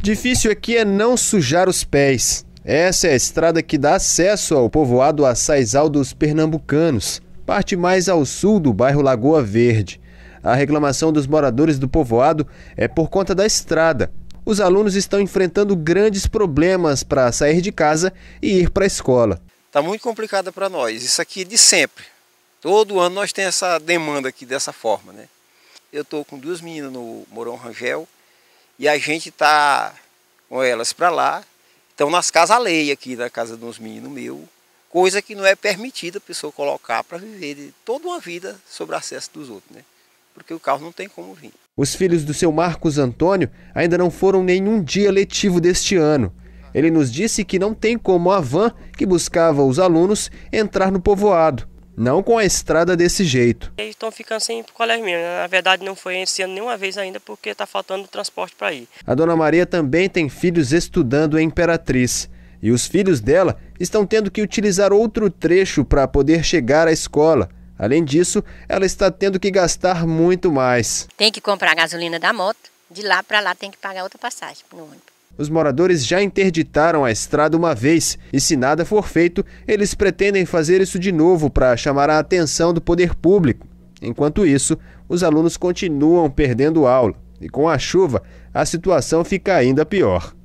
Difícil aqui é não sujar os pés. Essa é a estrada que dá acesso ao povoado Açaizal dos Pernambucanos, parte mais ao sul do bairro Lagoa Verde. A reclamação dos moradores do povoado é por conta da estrada. Os alunos estão enfrentando grandes problemas para sair de casa e ir para a escola. Está muito complicada para nós, isso aqui é de sempre. Todo ano nós temos essa demanda aqui dessa forma. Né? Eu estou com duas meninas no Morão Rangel, e a gente tá com elas para lá. Estão nas casas alheias aqui, na casa de uns meninos meus, coisa que não é permitida a pessoa colocar para viver toda uma vida sobre acesso dos outros, né? Porque o carro não tem como vir. Os filhos do seu Marcos Antônio ainda não foram nenhum dia letivo deste ano. Ele nos disse que não tem como a van que buscava os alunos entrar no povoado, não com a estrada desse jeito. Eles estão ficando sem ir colégio mesmo. Né? Na verdade, não foi esse ano nenhuma vez ainda porque está faltando transporte para ir. A dona Maria também tem filhos estudando em Imperatriz. E os filhos dela estão tendo que utilizar outro trecho para poder chegar à escola. Além disso, ela está tendo que gastar muito mais. Tem que comprar a gasolina da moto, de lá para lá tem que pagar outra passagem no ônibus. Os moradores já interditaram a estrada uma vez e, se nada for feito, eles pretendem fazer isso de novo para chamar a atenção do poder público. Enquanto isso, os alunos continuam perdendo aula e, com a chuva, a situação fica ainda pior.